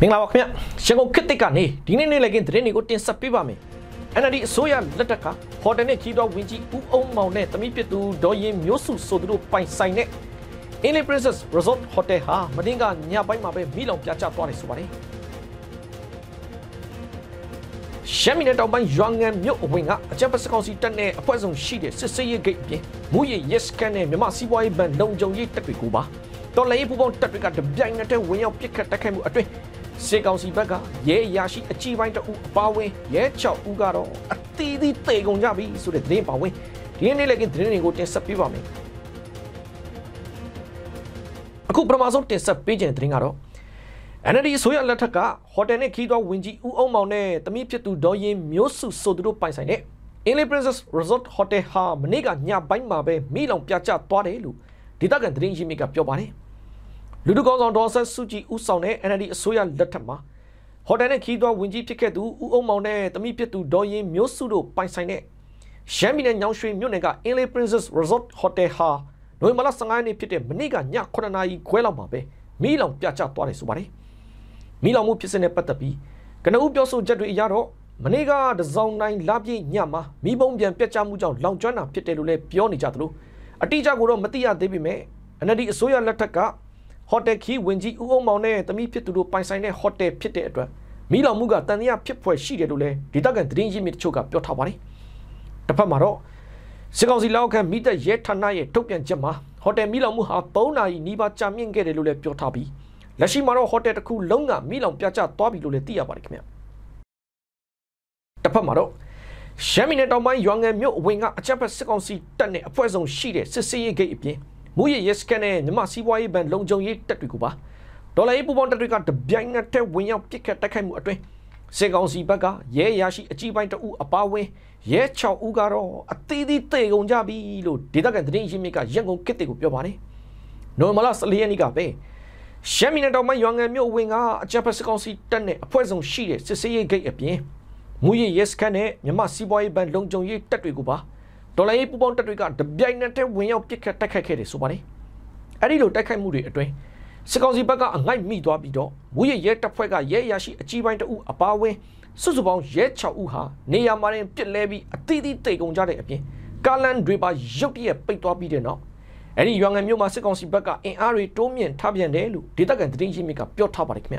မင်္ဂလာပါခင်ဗျရန်ကုန်ခေတ်တစ်ကနေဒီနေ့နေ့လည်ကင်းသတင်းတွေကိုတင်ဆက်ပေးပါမယ် NLD အစိုးရလက်ထက်ကဟိုတယ်နဲ့ကြီးတော်ဝင်ကြီးဦးအောင်မောင်နဲ့တမိပစ်သူဒေါ်ရင်မျိုးစုဆိုသူတို့ပိုင်ဆိုင်တဲ့ Inle Princess Resort Hotel ဟာမင်းကညပိုင်းမှာပဲမိလောင်ပြကျသွားတယ်ဆိုပါတယ်ရှမ်းပြည်နယ်တောင်ပိုင်းရွာငံမြို့အဝင်ကအကြံပတ်စကောင်စီတပ်နဲ့အဖွဲ့စုံရှိတဲ့စစ်စေးဂိတ်ပြင်မူရည်ရက်စကန်နဲ့မြမစီးပွားရေးဘဏ်လုံခြုံရေးတပ်တွေကိုပါတော်လည်းပူပေါင်းတပ်တွေကတပြိုင်နက်တည်းဝင်ရောက်ပစ်ခတ်တိုက်ခိုက်မှုအတွင်းစစ်ကောင်စီဘက်ကရဲအရာရှိအကြီးပိုင်းတဦးအပါဝင်ရဲ6ဦးကတော့အသီးသီးတေကုန်ကြပြီဆိုတဲ့သတင်းပါဝင်ဒီနေ့လည်းကသတင်းတွေကိုတင်ဆက်ပေးပါမယ်အခုပထမဆုံးတင်ဆက်ပေးခြင်းသတင်းကတော့ NLD အစိုးရလက်ထက်ကဟိုတယ်နဲ့ခီးသွားဝင်ကြီးဦးအောင်မောင်နဲ့တမိဖြစ်သူဒေါ်ရင်မျိုးစုဆိုသူတို့ပိုင်ဆိုင်တဲ့ Inle Princess Resort Hotel ဟာမနေ့ကညပိုင်းမှာပဲမိလောင်ပြကျသွားတယ်လို့ဒေသခံသတင်းရင်းမြစ်ကပြောပါတယ်။လူထုကောင်းဆောင်ဒေါ်ဆန်းစုကြည်ဦးဆောင်တဲ့ NLD အစိုးရလက်ထက်မှာဟိုတယ်နဲ့ခီးသွွားဝင်ကြီးဖြစ်ခဲ့သူဦးအောင်မောင်နဲ့တမိဖြစ်သူဒေါ်ရင်မျိုးစုတို့ပိုင်ဆိုင်တဲ့ရှမ်းပြည်နယ်ညောင်ရွှေမြို့နယ်က Inlay Princess Resort Hotel ဟာနိုဝင်ဘာလ15ရက်နေ့ဖြစ်တဲ့မနေ့ကည9နာရီခွဲလောက်မှာပဲမိလောင်ပြကျသွားတယ်ဆိုပါတယ်။မိလောင်မှုဖြစ်စဉ်နဲ့ပတ်သက်ပြီးကနဦးပြောဆိုချက်တွေအရတော့မနေ့ကတစောင်းတိုင်းလပြည့်ညမှာမိဘုံပြန်ပြက်ကျမှုကြောင့်လောင်ကျွမ်းတာဖြစ်တယ်လို့လည်းပြောနေကြသလိုအတိအကျကိုတော့မသိရသေးပေမဲ့ NLD အစိုးရလက်ထက်ကဟိုတယ်ခီးဝင်ကြီးဦးအောင်မောင်နဲ့တမိဖြစ်သူတို့ပိုင်ဆိုင်တဲ့ဟိုတယ်ဖြစ်တဲ့အတွက်မိလောင်မှုကတန်တရားဖြစ်ဖွယ်ရှိတယ်လို့လည်းဒေသခံသတင်းရင်းမြစ်တချို့ကပြောထားပါတယ်။တစ်ဖက်မှာတော့စစ်ကောင်စီလက်အောက်ခံမိသက်ရဲဌာနရဲ့ထုတ်ပြန်ချက်မှာဟိုတယ်မိလောင်မှုဟာ3နာရီနီးပါးကြာမြင့်ခဲ့တယ်လို့လည်းပြောထားပြီးလက်ရှိမှာတော့ဟိုတယ်တစ်ခုလုံးကမိလောင်ပြကျသွားပြီလို့လည်းသိရပါတယ်ခင်ဗျ။တစ်ဖက်မှာတော့ရှမ်းပြည်နယ်တောင်ပိုင်းရွာငံမြို့အဝင်ကအကြက်ဖက်စစ်ကောင်စီတပ်နဲ့အဖွဲ့စုံရှိတဲ့စစ်စေးရေးဂိတ်အပြင်မူရရစ်ကန်နဲ့မြမစီးပွားရေးဘဏ်လုံခြုံရေးတပ်တွေကိုပါဒေါ်လာရေးပူပေါင်းတပ်တွေကတပြိုင်နက်တည်းဝင်ရောက်ပစ်ခတ်တိုက်ခိုက်မှုအတွင်းစစ်ကောင်စီဘက်ကရဲရရှိအကြီးပိုင်းတဦးအပါဝင်ရဲ6ဦးကတော့အသီးသီးတေကုန်ကြပြီလို့ဒေသခံသတင်းရင်းမြစ်ကရန်ကုန်ကစ်တွေကိုပြောပါတယ်။နိုဝင်ဘာလ14ရက်နေ့ကပဲရှမ်းပြည်နယ်တောင်ပိုင်းရွာငံမြို့ဝင်ကအကြမ်းဖက်စစ်ကောင်စီတပ်နဲ့အဖွဲ့စုံရှိတဲ့စစ်စေးရေးဂိတ်အပြင်မူရရဲစခန်းနဲ့မြမစီးပွားရေးဘဏ်လုံခြုံရေးတပ်တွေကိုပါဒေါ်လာရေးပူပေါင်းတပ်တွေကတပြိုင်နက်တည်းဝင်ရောက်ပစ်ခတ်တိုက်ခိုက်ခဲ့တယ်ဆိုပါတယ်။အဲဒီလိုတိုက်ခိုက်မှုတွေအတွင်းစစ်ကောင်စီဘက်ကအငိုက်မိသွားပြီးတော့မူရရဲတပ်ဖွဲ့ကရဲအရာရှိအကြီးပိုင်းတအုပ်အပါအဝင်စုစုပေါင်းရဲ6ဦးဟာနေရာမှာတင်ပစ်လဲပြီးအသီးသီးတိတ်ကုန်ကြတဲ့အပြင်ကာလန်တွေပါရုတ်တရက်ပိတ်သွားပြီးတဲ့နောက်အဲ့ဒီရွာငယ်မြို့မှာစစ်ကောင်စီဘက်ကအင်အားတွေတိုးမြင့်ထပြန်တယ်လို့ဒေသခံသတင်းရင်းမြစ်ကပြောထားပါတယ်ခင်ဗျ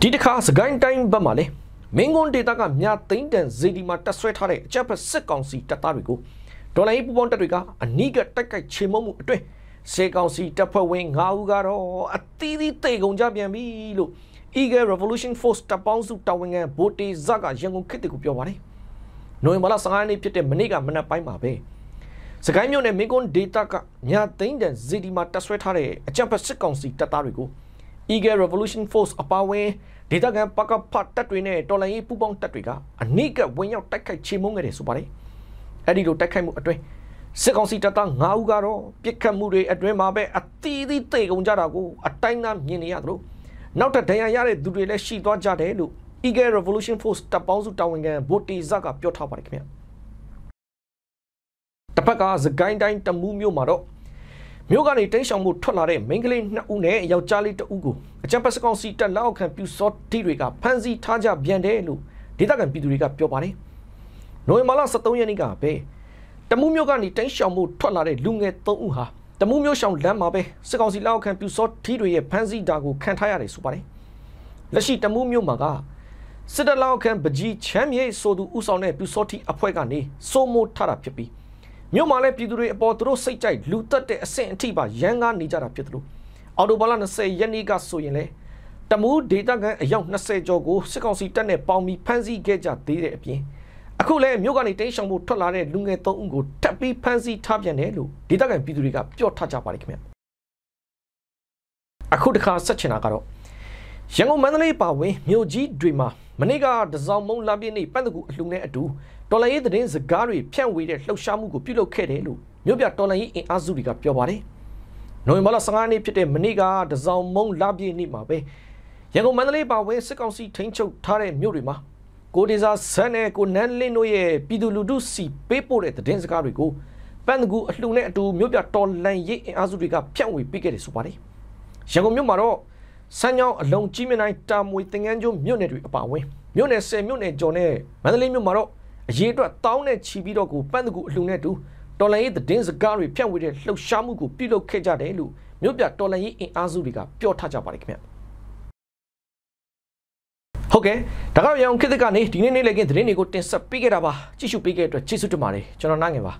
ဒီတစ်ခါစကိုင်းတိုင်းဘက်မှာလည်းမင်းကွန်းဒေတာကမြသိန်းတန်ဇေဒီမှာတက်ဆွဲထားတဲ့အကြက်ဖက်စစ်ကောင်စီတပ်သားတွေကိုဒေါ်လာရေးပူပေါင်းတပ်တွေကအနီးကတိုက်ခိုက်ချေမှုမှုအတွင်းစေကောင်စီတပ်ဖွဲ့ဝင်9ဦးကတော့အသီးသီးတိတ်ကုန်ကြပြန်ပြီလို့ Eagle Revolution Force တပ်ပေါင်းစုတာဝန်ခံဗိုတေဇကရန်ကုန်ခေတ်တကူပြောပါတယ်။နိုဝင်ဘာလ15ရက်နေ့ဖြစ်တဲ့မနေ့ကမနက်ပိုင်းမှာပဲစကိုင်းမြို့နယ်မင်းကွန်းဒေတာကညာသိန်းတန်ဇီဒီမှာတက်ဆွဲထားတဲ့အကြံဖက်စစ်ကောင်စီတပ်သားတွေကို Eagle Revolution Force အပါအဝင်ဒေသခံပကဖတ်တပ်တွေနဲ့တော်လှန်ရေးပူးပေါင်းတပ်တွေကအနိကဝင်ရောက်တိုက်ခိုက်ချေမှုန်းခဲ့တယ်ဆိုပါတယ်။အဲ့ဒီလိုတိုက်ခိုက်မှုအတွင်းစစ်ကောင်စီတပ်သား9ဦးကတော့ပြစ်ခတ်မှုတွေအတွင်းမှာပဲအသီးသီးတေကုန်ကြတာကိုအတိုင်းသားမြင်နေရသလိုနောက်ထပ်ဒဏ်ရာရတဲ့သူတွေလည်းရှိသွားကြတယ်လို့ Eagle Revolution Force တပ်ပေါင်းစုတာဝန်ခံဗိုလ်တေဇကပြောထားပါတယ်ခင်ဗျ။တစ်ဖက်ကသကိုင်းတိုင်းတမူးမြို့မှာတော့မြို့ကနေတိတ်ဆောင်မှုထွက်လာတဲ့မိန်းကလေး2ဦးနဲ့ယောက်ျားလေး2ဦးကိုအကြံပတ်စကောင်စီတက်လက်အောက်ခံပြူစောတိတွေကဖမ်းဆီးထားကြပြန်တယ်လို့ဒေသခံပြည်သူတွေကပြောပါတယ်။နိုဝင်ဘာလ23ရက်နေ့ကပဲတမူးမြို့ကနေတိတ်ဆောင်မှုထွက်လာတဲ့လူငယ်3ဦးဟာတမူးမြို့ရှောင်းလမ်းမှာပဲစကောင်စီလက်အောက်ခံပြူစောတိတွေရဲ့ဖမ်းဆီးတာကိုခံထားရတယ်ဆိုပါတယ်။လက်ရှိတမူးမြို့မှာကစစ်တပ်လက်အောက်ခံပကြီးချမ်းမြေဆိုသူဦးဆောင်တဲ့ပြူစောတိအဖွဲ့ကနေစိုးမိုးထားတာဖြစ်ပြီးမြို့မှာလည်းပြည်သူတွေအပေါ်သူတို့စိတ်ကြိုက်လူတက်တဲ့အဆင့်အထိပါရန်ကားနေကြတာဖြစ်သလိုအော်တိုဘာလ20ရက်နေ့ကဆိုရင်လေတမူးဒေတာကန်အယောက်20ကျော်ကိုစစ်ကောင်စီတပ်နဲ့ပေါင်းပြီးဖမ်းဆီးခဲ့ကြသေးတဲ့အပြင်အခုလည်းမြို့ကနေတိတ်ဆောင်ဖို့ထွက်လာတဲ့လူငယ်3ဦးကိုထပ်ပြီးဖမ်းဆီးထားပြန်တယ်လို့ဒေတာကန်ပြည်သူတွေကပြောထားကြပါတယ်ခင်ဗျအခုတခါဆက်ချင်တာကတော့ရန်ကုန်မန္တလေးပါဝင်မြို့ကြီးတွေမှာမနေ့ကဒဇောင်မုံလမ်းပြင်းနေပတ်တကူအလှူနဲ့အတူတော်လိုင်းရေးသတင်းစကားတွေဖြန့်ဝေတဲ့လှုပ်ရှားမှုကိုပြုလုပ်ခဲ့တယ်လို့မြို့ပြတော်လိုင်းရေးအင်အားစုတွေကပြောပါတယ်။နိုဝင်ဘာလ15ရက်နေ့ဖြစ်တဲ့မနေ့ကဒဇောင်မုံလမ်းပြင်းနေမှာပဲရန်ကုန်မန္တလေးပါဝင်စစ်ကောင်စီထိန်းချုပ်ထားတဲ့မြို့တွေမှာကိုဒေဇာဆန်နဲ့ကိုနန်းလင်းတို့ရဲ့ပြည်သူလူထုစီပေးပို့တဲ့သတင်းစကားတွေကိုပန်တကူအလှူနဲ့အတူမြို့ပြတော်လိုင်းရေးအင်အားစုတွေကဖြန့်ဝေပေးခဲ့တယ်ဆိုပါတယ်။ရန်ကုန်မြို့မှာတော့စမ်းချောင်းအလုံးကြီးမြနိုင်တာမွေတင်ငန်းကျုံမြို့နယ်တွေအပါအဝင်မြို့နယ်10မြို့နယ်ကျော်နဲ့မန္တလေးမြို့မှာတော့အရေးအတွက်တောင်းနဲ့ချီပြီးတော့ကိုပန့်တကူအလှူနဲ့တူတော်လန်ရေးသတင်းစကားတွေဖြန့်ဝေတဲ့လှုပ်ရှားမှုကိုပြုလုပ်ခဲ့ကြတယ်လို့မြို့ပြတော်လန်ရေးအင်အားစုတွေကပြောထားကြပါတယ်ခင်ဗျဟုတ်ကဲ့ဒါကတော့ရအောင်ခေတ်ကနေဒီနေ့နေ့လည်ကင်းသတင်းတွေကိုတင်ဆက်ပေးခဲ့တာပါကြည့်ရှုပေးခဲ့တဲ့အတွက်ကျေးဇူးတင်ပါတယ်ကျွန်တော်နိုင်ငယ်ပါ